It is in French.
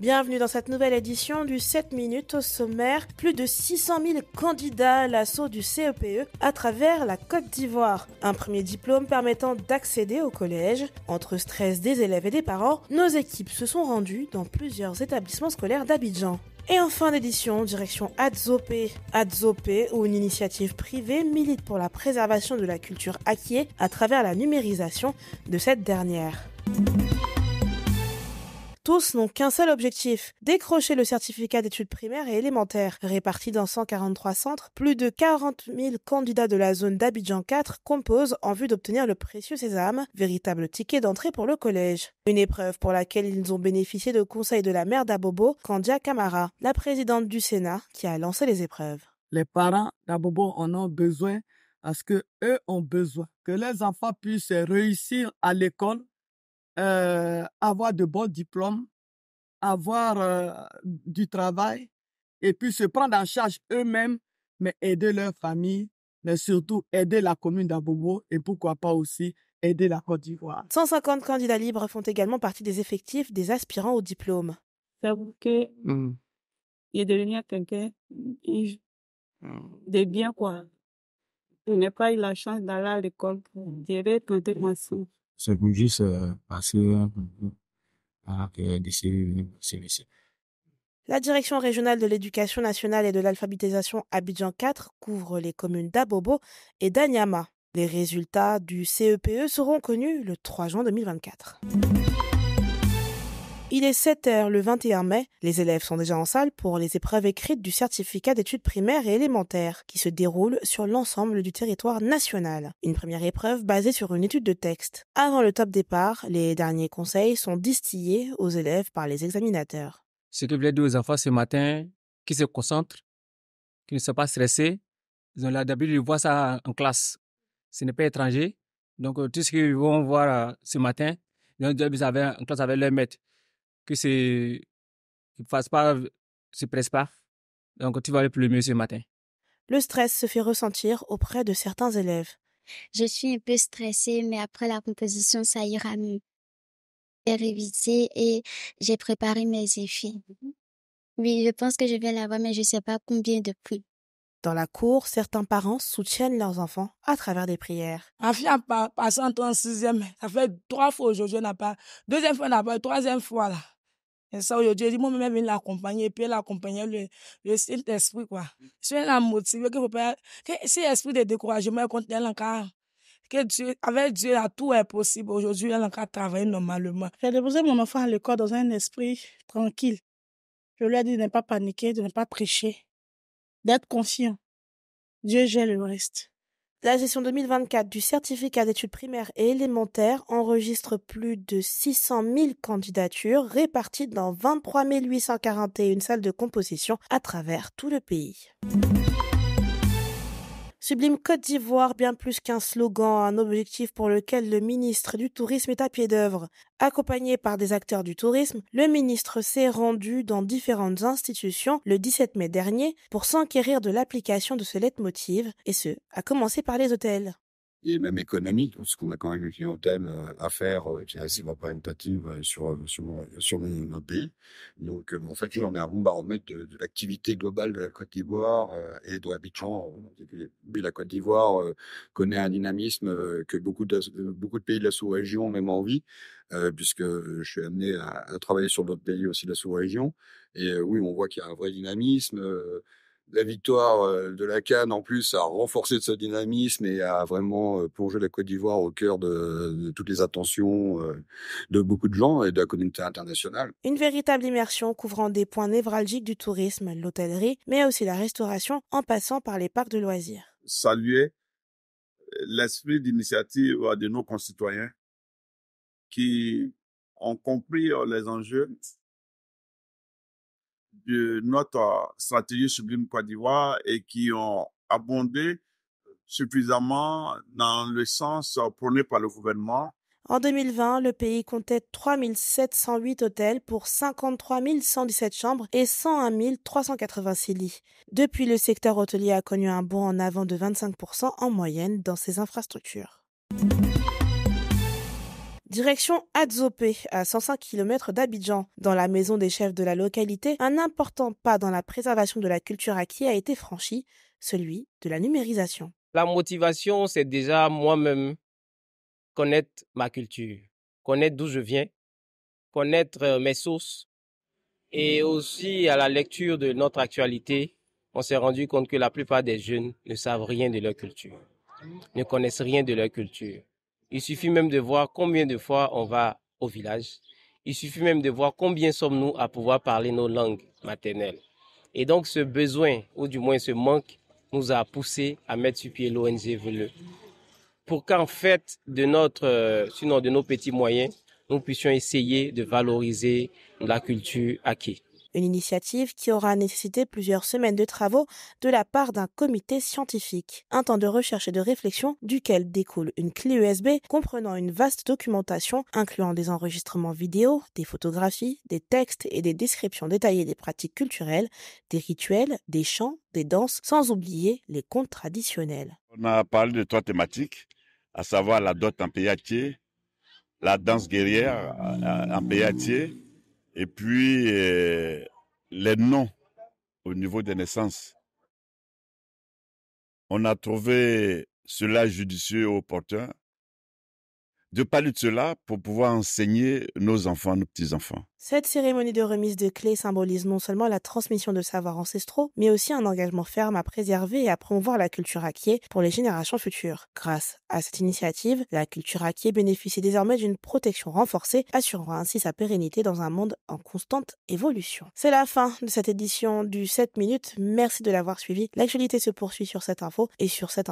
Bienvenue dans cette nouvelle édition du 7 minutes au sommaire. Plus de 600 000 candidats à l'assaut du CEPE e à travers la Côte d'Ivoire. Un premier diplôme permettant d'accéder au collège. Entre stress des élèves et des parents, nos équipes se sont rendues dans plusieurs établissements scolaires d'Abidjan. Et en fin d'édition, direction Adzopé. Adzopé, où une initiative privée milite pour la préservation de la culture acquise à travers la numérisation de cette dernière. Tous n'ont qu'un seul objectif, décrocher le certificat d'études primaires et élémentaires. Répartis dans 143 centres, plus de 40 000 candidats de la zone d'Abidjan 4 composent en vue d'obtenir le précieux sésame, véritable ticket d'entrée pour le collège. Une épreuve pour laquelle ils ont bénéficié de conseils de la mère d'Abobo, Kandia Kamara, la présidente du Sénat, qui a lancé les épreuves. Les parents d'Abobo en ont besoin parce que eux ont besoin que les enfants puissent réussir à l'école euh, avoir de bons diplômes, avoir euh, du travail et puis se prendre en charge eux-mêmes, mais aider leur famille, mais surtout aider la commune d'Abobo et pourquoi pas aussi aider la Côte d'Ivoire. 150 candidats libres font également partie des effectifs des aspirants au diplôme. C'est pour que mmh. a mmh. des quelqu'un de bien, quoi. Je n'ai pas eu la chance d'aller à l'école. Je vais tenter ma c'est euh, La direction régionale de l'éducation nationale et de l'alphabétisation Abidjan 4 couvre les communes d'Abobo et d'Anyama. Les résultats du CEPE e seront connus le 3 juin 2024. Il est 7h le 21 mai. Les élèves sont déjà en salle pour les épreuves écrites du certificat d'études primaires et élémentaires qui se déroulent sur l'ensemble du territoire national. Une première épreuve basée sur une étude de texte. Avant le top départ, les derniers conseils sont distillés aux élèves par les examinateurs. Ce que je voulais dire aux enfants ce matin, qui se concentrent, qui ne sont pas stressés, ils ont l'habitude de voir ça en classe. Ce n'est pas étranger. Donc, euh, tout ce qu'ils vont voir euh, ce matin, ils ont déjà vu en classe avec leur maître que c'est ne fasse pas, se presse pas. Donc tu vas aller plus mieux ce matin. Le stress se fait ressentir auprès de certains élèves. Je suis un peu stressée, mais après la composition, ça ira mieux. J'ai révisé et j'ai préparé mes effets. Oui, je pense que je vais l'avoir, mais je ne sais pas combien de plus. Dans la cour, certains parents soutiennent leurs enfants à travers des prières. Ma fille a passé en sixième. Ça fait trois fois aujourd'hui, n'a pas. Deuxième fois, n'a pas. Troisième fois, là. Et ça, aujourd'hui, dit, moi-même, je l'accompagner, puis l'accompagner le, le Saint-Esprit, quoi. C'est mm. la motivé que vous pouvez, c'est l'esprit de découragement contre elle encore. Que Dieu, avec Dieu, tout est possible. Aujourd'hui, elle encore travaille normalement. J'ai déposé mon enfant à l'école dans un esprit tranquille. Je lui ai dit de ne pas paniquer, de ne pas prêcher, d'être confiant. Dieu gère le reste. La session 2024 du certificat d'études primaires et élémentaires enregistre plus de 600 000 candidatures réparties dans 23 841 salles de composition à travers tout le pays. Sublime Côte d'Ivoire, bien plus qu'un slogan, un objectif pour lequel le ministre du Tourisme est à pied d'œuvre. Accompagné par des acteurs du tourisme, le ministre s'est rendu dans différentes institutions le 17 mai dernier pour s'enquérir de l'application de ce leitmotiv, et ce, à commencer par les hôtels et même économique, parce qu'on a quand même une clientèle euh, à faire euh, qui est assez représentative euh, sur, sur, sur notre pays. Donc, en fait, j'en ai un bon baromètre de, l'activité globale de la Côte d'Ivoire et de l'habitant. La Côte d'Ivoire connaît un dynamisme que beaucoup de, beaucoup de pays de la sous-région ont même envie. puisque je suis amené à, travailler sur d'autres pays aussi de la sous-région. Et oui, on voit qu'il y a un vrai dynamisme la victoire euh, de la Cannes, en plus, a renforcé ce dynamisme et a vraiment euh, plongé la Côte d'Ivoire au cœur de, de, toutes les attentions euh, de beaucoup de gens et de la communauté internationale. Une véritable immersion couvrant des points névralgiques du tourisme, l'hôtellerie, mais aussi la restauration, en passant par les parcs de loisirs. Saluer l'esprit d'initiative de nos concitoyens qui ont compris les enjeux de notre stratégie sublime Côte d'Ivoire et qui ont abondé suffisamment dans le sens prôné par le gouvernement. En 2020, le pays comptait 3 708 hôtels pour 53 117 chambres et 101 386 lits. Depuis, le secteur hôtelier a connu un bond en avant de 25% en moyenne dans ses infrastructures. Direction Adzopé, à 105 km d'Abidjan. Dans la maison des chefs de la localité, un important pas dans la préservation de la culture acquise a été franchi, celui de la numérisation. La motivation, c'est déjà moi-même connaître ma culture, connaître d'où je viens, connaître euh, mes sources. Et aussi, à la lecture de notre actualité, on s'est rendu compte que la plupart des jeunes ne savent rien de leur culture, ne connaissent rien de leur culture. Il suffit même de voir combien de fois on va au village. Il suffit même de voir combien sommes-nous à pouvoir parler nos langues maternelles. Et donc ce besoin, ou du moins ce manque, nous a poussé à mettre sur pied l'ONG Veleux. Pour qu'en fait, de notre, euh, sinon de nos petits moyens, nous puissions essayer de valoriser la culture acquise une initiative qui aura nécessité plusieurs semaines de travaux de la part d'un comité scientifique, un temps de recherche et de réflexion duquel découle une clé USB comprenant une vaste documentation incluant des enregistrements vidéo, des photographies, des textes et des descriptions détaillées des pratiques culturelles, des rituels, des chants, des danses, sans oublier les contes traditionnels. On a parlé de trois thématiques, à savoir la dot en péatier, la danse guerrière en péatier, et puis, euh, les noms au niveau des naissances. On a trouvé cela judicieux et opportun de parler de cela pour pouvoir enseigner nos enfants, nos petits-enfants. Cette cérémonie de remise de clés symbolise non seulement la transmission de savoirs ancestraux, mais aussi un engagement ferme à préserver et à promouvoir la culture acquiée pour les générations futures. Grâce à cette initiative, la culture acquiée bénéficie désormais d'une protection renforcée, assurant ainsi sa pérennité dans un monde en constante évolution. C'est la fin de cette édition du 7 minutes. Merci de l'avoir suivi. L'actualité se poursuit sur cette info et sur cette